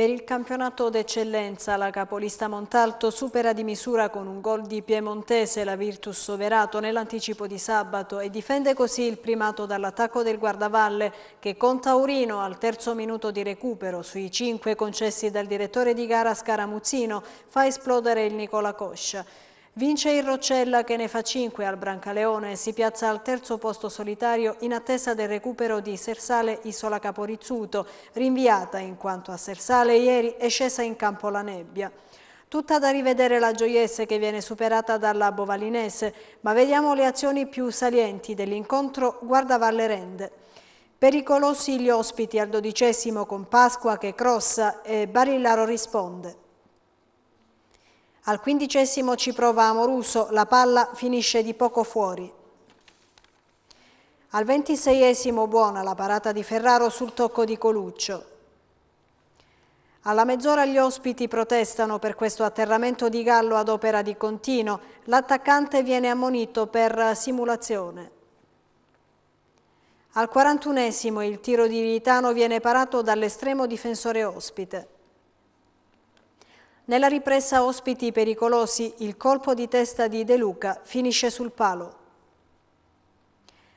Per il campionato d'eccellenza la capolista Montalto supera di misura con un gol di Piemontese la Virtus Soverato nell'anticipo di sabato e difende così il primato dall'attacco del Guardavalle che con Taurino al terzo minuto di recupero sui cinque concessi dal direttore di gara Scaramuzzino fa esplodere il Nicola Coscia. Vince il Roccella che ne fa 5 al Brancaleone e si piazza al terzo posto solitario in attesa del recupero di Sersale Isola Caporizzuto, rinviata in quanto a Sersale ieri è scesa in campo la nebbia. Tutta da rivedere la Gioiese che viene superata dalla Bovalinese, ma vediamo le azioni più salienti dell'incontro Guarda Valle Rende. Pericolosi gli ospiti al dodicesimo con Pasqua che crossa e Barillaro risponde. Al quindicesimo ci prova Amoruso, la palla finisce di poco fuori. Al ventiseiesimo buona la parata di Ferraro sul tocco di Coluccio. Alla mezz'ora gli ospiti protestano per questo atterramento di Gallo ad opera di Contino. L'attaccante viene ammonito per simulazione. Al quarantunesimo il tiro di Ritano viene parato dall'estremo difensore ospite. Nella ripresa ospiti pericolosi, il colpo di testa di De Luca finisce sul palo.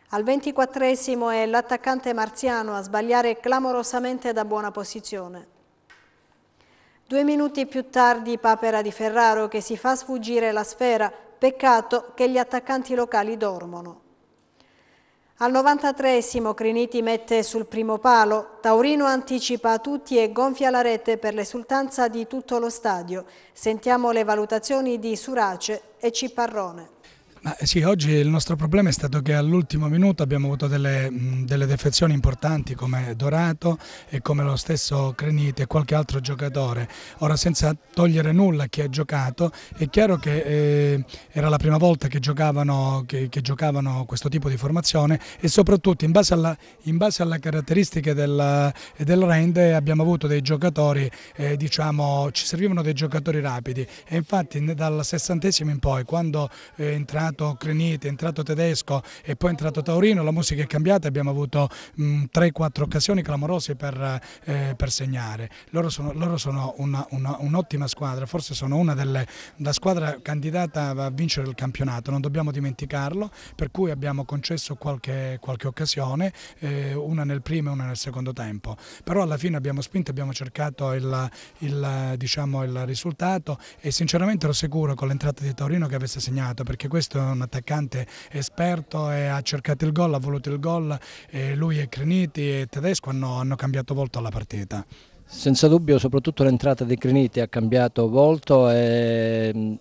Al 24 è l'attaccante Marziano a sbagliare clamorosamente da buona posizione. Due minuti più tardi Papera di Ferraro che si fa sfuggire la sfera, peccato che gli attaccanti locali dormono. Al 93esimo Criniti mette sul primo palo, Taurino anticipa tutti e gonfia la rete per l'esultanza di tutto lo stadio. Sentiamo le valutazioni di Surace e Ciparrone. Ma sì, oggi il nostro problema è stato che all'ultimo minuto abbiamo avuto delle, delle, defezioni importanti come Dorato e come lo stesso Creniti e qualche altro giocatore. Ora senza togliere nulla a chi ha giocato, è chiaro che eh, era la prima volta che giocavano, che, che giocavano, questo tipo di formazione e soprattutto in base, alla, in base alle caratteristiche della, del eh, rende abbiamo avuto dei giocatori, eh, diciamo, ci servivano dei giocatori rapidi e infatti dal sessantesimo in poi quando è entrato entrato Creniti, è entrato Tedesco e poi è entrato Taurino, la musica è cambiata, abbiamo avuto 3-4 mm, occasioni clamorose per, eh, per segnare. Loro sono, loro sono un'ottima squadra, forse sono una delle la squadra candidata a vincere il campionato, non dobbiamo dimenticarlo, per cui abbiamo concesso qualche, qualche occasione, eh, una nel primo e una nel secondo tempo. Però alla fine abbiamo spinto, abbiamo cercato il, il, diciamo, il risultato e sinceramente ero sicuro con l'entrata di Taurino che avesse segnato perché questo un attaccante esperto, e ha cercato il gol, ha voluto il gol, lui e Criniti e Tedesco hanno, hanno cambiato volto alla partita. Senza dubbio, soprattutto l'entrata di Criniti ha cambiato volto e mm,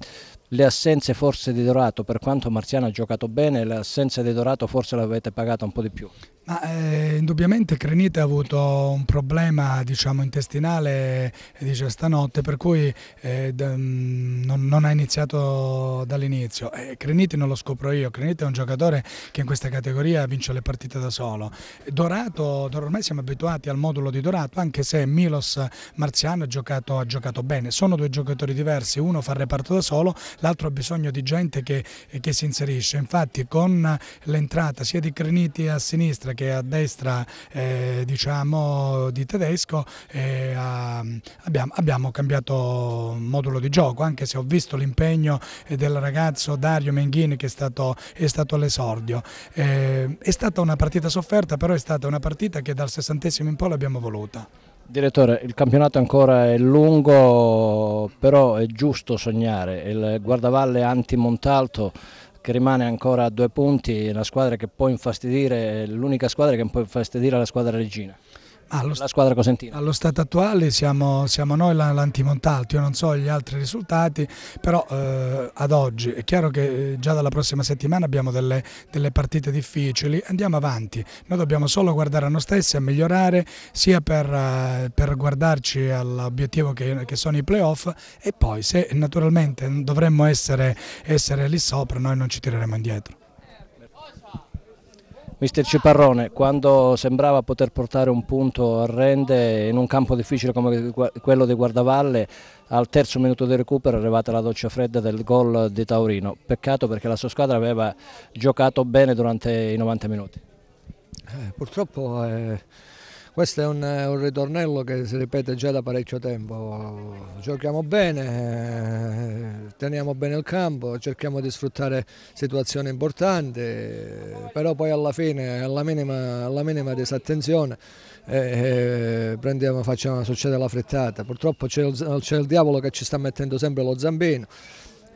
le assenze forse di Dorato, per quanto Marziano ha giocato bene, le assenze di Dorato forse le avete pagate un po' di più. Ma, eh, indubbiamente Crenite ha avuto un problema diciamo, intestinale eh, dice, stanotte per cui eh, mm, non, non, ha iniziato dall'inizio. Eh, Crenite non lo scopro io, Crenite è un giocatore che in questa categoria vince le partite da solo. Dorato, ormai siamo abituati al modulo di Dorato anche se Milos Marziano ha giocato, ha giocato bene. Sono due giocatori diversi, uno fa il reparto da solo, l'altro ha bisogno di gente che, che si inserisce. Infatti con l'entrata sia di Creniti a sinistra sinistra che a destra eh, diciamo, di tedesco eh, abbiamo, abbiamo, cambiato modulo di gioco anche se ho visto l'impegno eh, del ragazzo Dario Menghini che è stato, stato all'esordio eh, è stata una partita sofferta però è stata una partita che dal sessantesimo in poi l'abbiamo voluta Direttore, il campionato ancora è lungo, però è giusto sognare. Il guardavalle anti-Montalto che rimane ancora a due punti, la squadra che può infastidire, l'unica squadra che può infastidire la squadra regina allo, ah, la squadra cosentina? Allo stato attuale siamo, siamo noi l'Antimontalto, io non so gli altri risultati, però eh, ad oggi è chiaro che eh, già dalla prossima settimana abbiamo delle, delle, partite difficili, andiamo avanti, noi dobbiamo solo guardare a noi stessi, a migliorare sia per, eh, per guardarci all'obiettivo che, che, sono i playoff e poi se naturalmente dovremmo essere, essere lì sopra noi non ci tireremo indietro. Mister Ciparrone, quando sembrava poter portare un punto a rende in un campo difficile come quello di Guardavalle, al terzo minuto di recupero è arrivata la doccia fredda del gol di Taurino. Peccato perché la sua squadra aveva giocato bene durante i 90 minuti. Eh, purtroppo... Eh questo è un, eh, un, ritornello che si ripete già da parecchio tempo, giochiamo bene, eh, teniamo bene il campo, cerchiamo di sfruttare situazioni importanti, però poi alla fine, alla minima, alla minima disattenzione, eh, eh prendiamo, facciamo, succede la frittata, purtroppo c'è il, il diavolo che ci sta mettendo sempre lo zampino.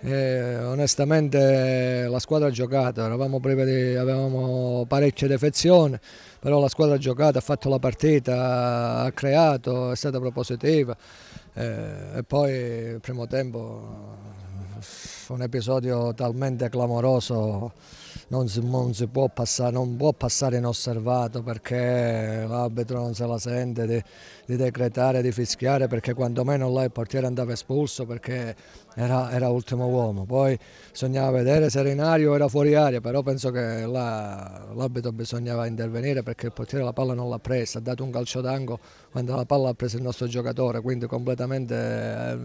Eh, onestamente la squadra ha giocato, eravamo di, avevamo parecchie defezioni, però la squadra ha giocato, ha fatto la partita, ha creato, è stata propositiva eh, e poi il primo tempo un episodio talmente clamoroso non si, non si può passare, non può passare inosservato perché l'arbitro non se la sente di, di, decretare, di fischiare perché quantomeno là il portiere andava espulso perché era, era ultimo uomo. Poi bisognava vedere se era in aria o era fuori aria, però penso che là, l'arbitro bisognava intervenire perché il portiere la palla non l'ha presa, ha dato un calcio d'ango quando la palla ha preso il nostro giocatore, quindi completamente... Eh,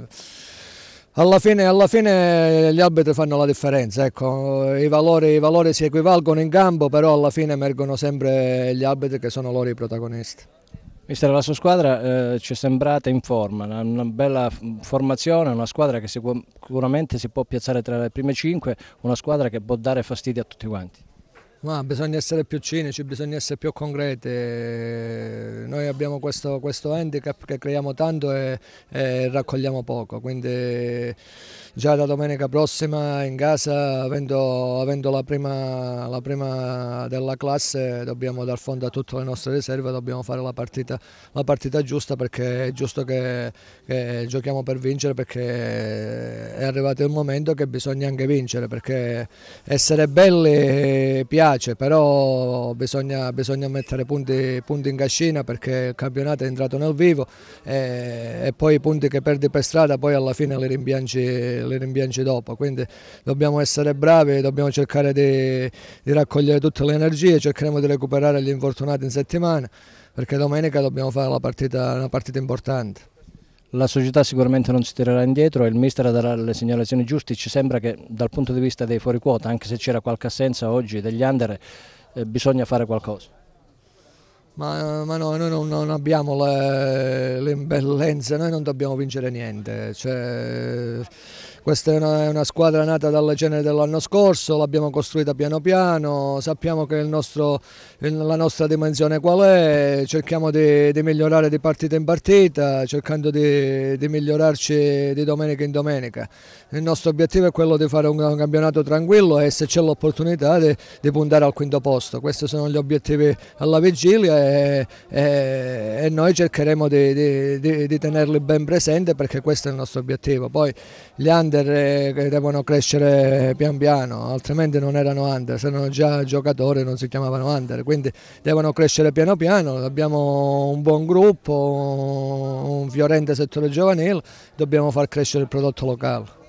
alla fine, alla fine, gli arbitri fanno la differenza, ecco. I, valori, I, valori, si equivalgono in campo, però alla fine emergono sempre gli arbitri che sono loro i protagonisti. Mister, la sua squadra eh, ci è sembrata in forma, una, una, bella formazione, una squadra che sicuramente si può piazzare tra le prime cinque, una squadra che può dare fastidio a tutti quanti. Ma bisogna essere più cinici, bisogna essere più concreti. Eh, noi abbiamo questo, questo handicap che creiamo tanto e, e, raccogliamo poco, quindi già da domenica prossima in casa, avendo, avendo la, prima, la, prima, della classe, dobbiamo dar fondo a tutte le nostre riserve, dobbiamo fare la partita, la partita giusta perché è giusto che, che giochiamo per vincere perché è arrivato il momento che bisogna anche vincere, perché essere belli piace piace, però bisogna, bisogna mettere punti, punti, in cascina perché il campionato è entrato nel vivo e, eh, e, poi i punti che perdi per strada poi alla fine li rimpiangi, li rimpiangi dopo, quindi dobbiamo essere bravi, dobbiamo cercare di, di raccogliere tutte le energie, cercheremo di recuperare gli infortunati in settimana perché domenica dobbiamo fare partita, una partita importante. La società sicuramente non si tirerà indietro e il mister darà le segnalazioni giuste. Ci sembra che dal punto di vista dei fuori quota, anche se c'era qualche assenza oggi degli under, eh, bisogna fare qualcosa. Ma, eh, ma no, noi non, non abbiamo le, le imbellenze, noi non dobbiamo vincere niente. Cioè questa è una, è una squadra nata dal genere dell'anno scorso, l'abbiamo costruita piano piano, sappiamo che nostro, la nostra dimensione qual è, cerchiamo di, di, migliorare di partita in partita, cercando di, di, migliorarci di domenica in domenica. Il nostro obiettivo è quello di fare un, un campionato tranquillo e se c'è l'opportunità di, di, puntare al quinto posto. Questi sono gli obiettivi alla vigilia e, e, e noi cercheremo di, tenerli ben presenti perché questo è il nostro obiettivo. Poi gli anni under eh, che devono crescere pian piano, altrimenti non erano under, se erano già giocatori non si chiamavano under, quindi devono crescere piano piano, abbiamo un buon gruppo, un fiorente settore giovanile, dobbiamo far crescere il prodotto locale.